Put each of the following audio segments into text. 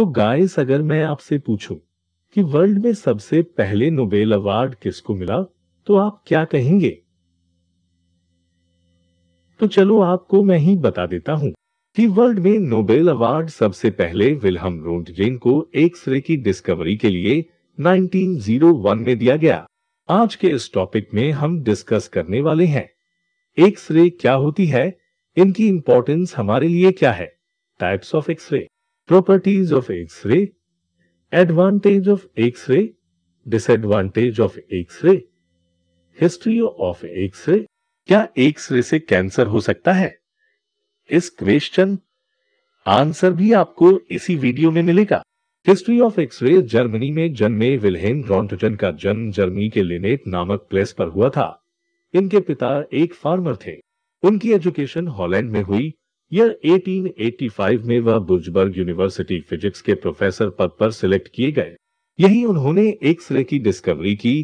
तो गाइस अगर मैं आपसे पूछूं कि वर्ल्ड में सबसे पहले नोबेल अवार्ड किसको मिला तो आप क्या कहेंगे तो चलो आपको मैं ही बता देता हूं कि वर्ल्ड में नोबेल अवार्ड सबसे पहले विलहम रोडजेन को एक्सरे की डिस्कवरी के लिए 1901 में दिया गया आज के इस टॉपिक में हम डिस्कस करने वाले हैं एक्सरे क्या होती है इनकी इंपॉर्टेंस हमारे लिए क्या है types of X-ray properties of X-ray, advantage of X-ray, disadvantage of X-ray history of X-ray क्या एक्सरे से कैंसर हो सकता है इस क्वेश्चन आंसर भी आपको इसी वीडियो में मिलेगा हिस्ट्री ऑफ एक्सरे जर्मनी में जन्मे विलहेन रॉन्टजन का जन्म जर्मनी के लिनेट नामक प्लेस पर हुआ था इनके पिता एक फार्मर थे उनकी एजुकेशन हॉलैंड में हुई ईयर 1885 में वह बुर्जबर्ग यूनिवर्सिटी फिजिक्स के प्रोफेसर पद पर सिलेक्ट किए गए यही उन्होंने एक सिरे की डिस्कवरी की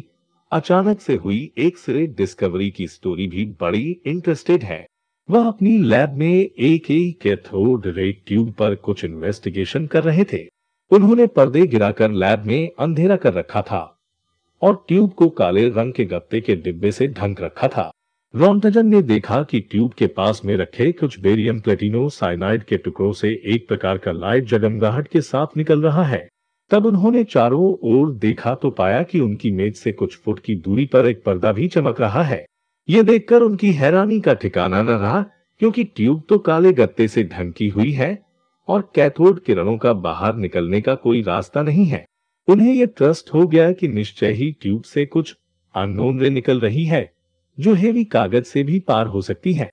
अचानक से हुई एक सिरे डिस्कवरी की स्टोरी भी बड़ी इंटरेस्टेड है वह अपनी लैब में एक ही कैथोड रे ट्यूब पर कुछ इन्वेस्टिगेशन कर रहे थे उन्होंने पर्दे गिराकर लैब में अंधेरा कर रखा था और ट्यूब को काले रंग के गत्ते के डिब्बे से ढंक रखा था रॉन्टजन ने देखा कि ट्यूब के पास में रखे कुछ बेरियम प्लेटिनो साइनाइड के टुकड़ों से एक प्रकार का लाइट जगमगाहट के साथ निकल रहा है तब उन्होंने चारों ओर देखा तो पाया कि उनकी मेज से कुछ फुट की दूरी पर एक पर्दा भी चमक रहा है ये देखकर उनकी हैरानी का ठिकाना न रहा क्योंकि ट्यूब तो काले गत्ते से ढंकी हुई है और कैथोड किरणों का बाहर निकलने का कोई रास्ता नहीं है उन्हें यह ट्रस्ट हो गया कि निश्चय ही ट्यूब से कुछ अनोन रे निकल रही है जो हेवी कागज से भी पार हो सकती है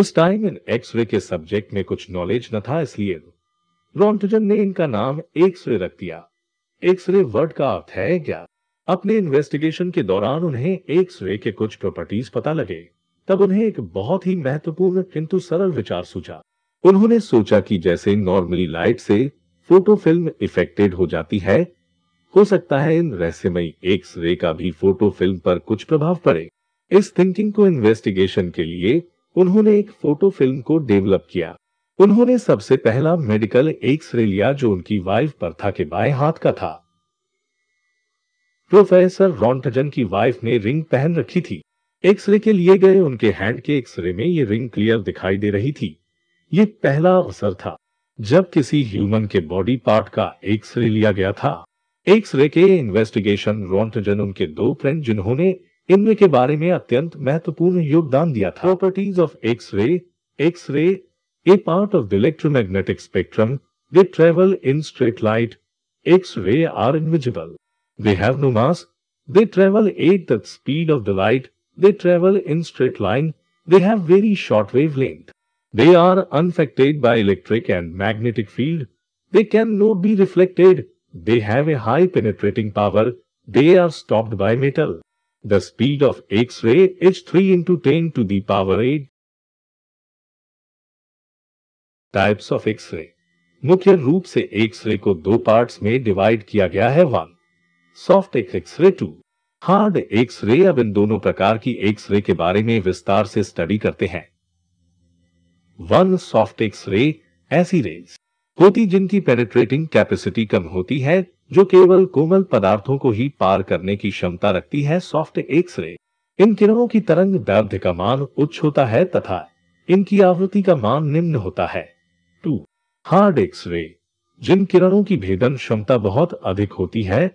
उस टाइम इन एक्सरे के सब्जेक्ट में कुछ नॉलेज न था इसलिए रोंटजन ने इनका नाम एक्सरे रख दिया एक्सरे वर्ड का अर्थ है क्या अपने इन्वेस्टिगेशन के दौरान उन्हें एक्सरे के कुछ प्रॉपर्टीज पता लगे तब उन्हें एक बहुत ही महत्वपूर्ण किंतु सरल विचार सूझा उन्होंने सोचा कि जैसे नॉर्मली लाइट से फोटो फिल्म इफेक्टेड हो जाती है हो सकता है इन रहस्यमय एक्सरे का भी फोटो फिल्म पर कुछ प्रभाव पड़े इस थिंकिंग को इन्वेस्टिगेशन के लिए उन्होंने एक फोटो फिल्म को डेवलप किया उन्होंने सबसे पहला मेडिकल एक्सरे लिया जो उनकी वाइफ था के बाएं हाथ का था प्रोफेसर रॉन्टजन की वाइफ ने रिंग पहन रखी थी एक्सरे के लिए गए उनके हैंड के एक्सरे में ये रिंग क्लियर दिखाई दे रही थी ये पहला अवसर था जब किसी ह्यूमन के बॉडी पार्ट का एक्सरे लिया गया था एक्सरे के इन्वेस्टिगेशन रॉन्टजन उनके दो फ्रेंड जिन्होंने इनमें के बारे में अत्यंत महत्वपूर्ण योगदान दिया था properties of X ray X ray a part of the electromagnetic spectrum they travel in straight light X ray are invisible they have no mass they travel at the speed of the light they travel in straight line they have very short wave length they are unaffected by electric and magnetic field they can cannot be reflected they have a high penetrating power they are stopped by metal The speed of X-ray is 3 into 10 to the power 8. Types of X-ray मुख्य रूप से x ray को दो parts में divide किया गया है one soft X-ray two hard X-ray अब इन दोनों प्रकार की एक्सरे के बारे में विस्तार से स्टडी करते हैं वन सॉफ्ट एक्सरे ऐसी रेज होती जिनकी पेनेट्रेटिंग कैपेसिटी कम होती है जो केवल कोमल पदार्थों को ही पार करने की क्षमता रखती है सॉफ्ट एक्सरे इन किरणों की तरंग दर्द का मान उच्च होता है तथा इनकी आवृत्ति का मान निम्न होता है टू हार्ड एक्सरे जिन किरणों की भेदन क्षमता बहुत अधिक होती है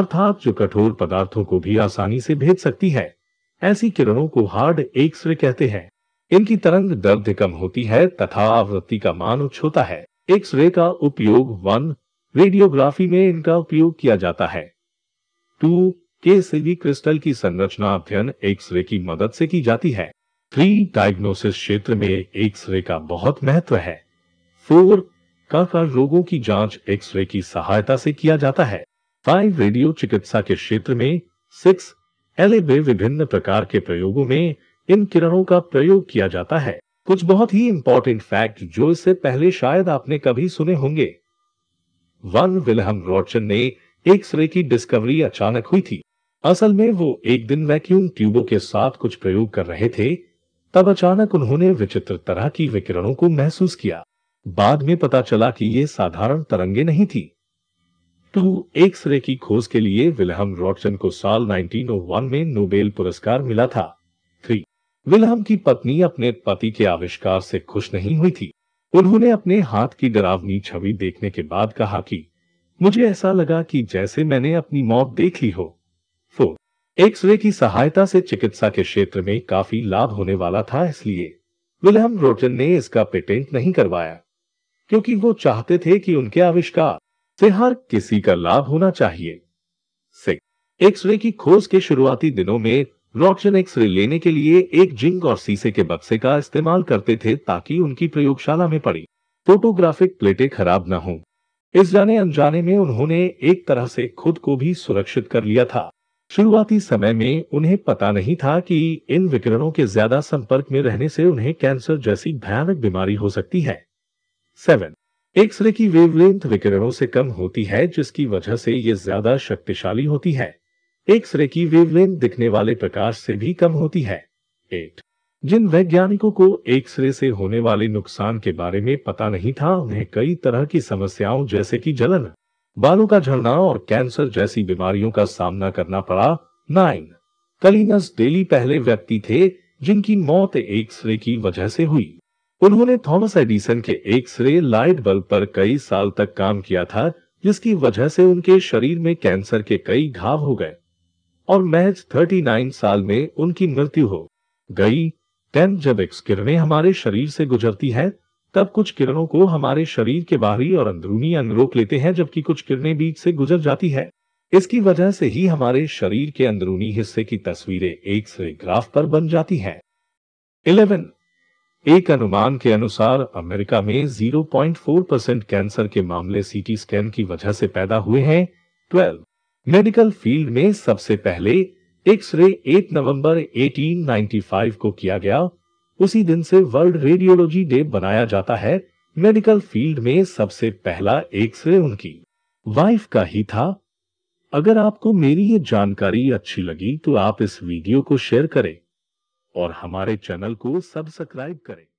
अर्थात जो कठोर पदार्थों को भी आसानी से भेद सकती है ऐसी किरणों को हार्ड एक्सरे कहते हैं इनकी तरंग दर्द कम होती है तथा आवृत्ति का मान उच्च होता है एक्सरे का उपयोग वन रेडियोग्राफी में इनका उपयोग किया जाता है टू के सीवी क्रिस्टल की संरचना अध्ययन एक्सरे की मदद से की जाती है थ्री डायग्नोसिस क्षेत्र में एक्सरे का बहुत महत्व है फोर कर्कट रोगों की जांच एक्सरे की सहायता से किया जाता है फाइव रेडियो चिकित्सा के क्षेत्र में सिक्स एल विभिन्न प्रकार के प्रयोगों में इन किरणों का प्रयोग किया जाता है कुछ बहुत ही इम्पोर्टेंट फैक्ट जो इससे पहले शायद आपने कभी सुने होंगे वन विलहम रोचन ने सरे की डिस्कवरी अचानक हुई थी असल में वो एक दिन वैक्यूम ट्यूबों के साथ कुछ प्रयोग कर रहे थे तब अचानक उन्होंने विचित्र तरह की विकिरणों को महसूस किया बाद में पता चला कि ये साधारण तरंगे नहीं थी टू तो सरे की खोज के लिए विलहम रॉटसन को साल 1901 में नोबेल पुरस्कार मिला था थ्री विलहम की पत्नी अपने पति के आविष्कार से खुश नहीं हुई थी उन्होंने अपने हाथ की डरावनी छवि देखने के बाद कहा कि मुझे ऐसा लगा कि जैसे मैंने अपनी मौत देख ली हो फोर एक्सरे की सहायता से चिकित्सा के क्षेत्र में काफी लाभ होने वाला था इसलिए विलियम रोटन ने इसका पेटेंट नहीं करवाया क्योंकि वो चाहते थे कि उनके आविष्कार से हर किसी का लाभ होना चाहिए एक्सरे की खोज के शुरुआती दिनों में रोक्शन एक्सरे लेने के लिए एक जिंक और सीसे के बक्से का इस्तेमाल करते थे ताकि उनकी प्रयोगशाला में पड़ी फोटोग्राफिक प्लेटें खराब न हों। इस जाने अनजाने में उन्होंने एक तरह से खुद को भी सुरक्षित कर लिया था शुरुआती समय में उन्हें पता नहीं था कि इन विकिरणों के ज्यादा संपर्क में रहने से उन्हें कैंसर जैसी भयानक बीमारी हो सकती है सेवन एक्सरे की वेवलेंथ विकिरणों से कम होती है जिसकी वजह से ये ज्यादा शक्तिशाली होती है एक्सरे की वेवलेंथ दिखने वाले प्रकाश से भी कम होती है एट जिन वैज्ञानिकों को एक्सरे से होने वाले नुकसान के बारे में पता नहीं था उन्हें कई तरह की समस्याओं जैसे कि जलन बालों का झड़ना और कैंसर जैसी बीमारियों का सामना करना पड़ा नाइन कलिनस डेली पहले व्यक्ति थे जिनकी मौत एक्सरे की वजह से हुई उन्होंने थॉमस एडिसन के एक्सरे लाइट बल्ब पर कई साल तक काम किया था जिसकी वजह से उनके शरीर में कैंसर के कई घाव हो गए और महज 39 साल में उनकी मृत्यु हो गई टेन जब एक्स किरणें हमारे शरीर से गुजरती हैं तब कुछ किरणों को हमारे शरीर के बाहरी और अंदरूनी अंग रोक लेते हैं जबकि कुछ किरणें बीच से गुजर जाती है इसकी वजह से ही हमारे शरीर के अंदरूनी हिस्से की तस्वीरें एक से ग्राफ पर बन जाती हैं इलेवन एक अनुमान के अनुसार अमेरिका में 0.4 परसेंट कैंसर के मामले सीटी स्कैन की वजह से पैदा हुए हैं ट्वेल्व मेडिकल फील्ड में सबसे पहले एक्सरे 8 नवंबर 1895 को किया गया उसी दिन से वर्ल्ड रेडियोलॉजी डे बनाया जाता है मेडिकल फील्ड में सबसे पहला एक्सरे उनकी वाइफ का ही था अगर आपको मेरी ये जानकारी अच्छी लगी तो आप इस वीडियो को शेयर करें और हमारे चैनल को सब्सक्राइब करें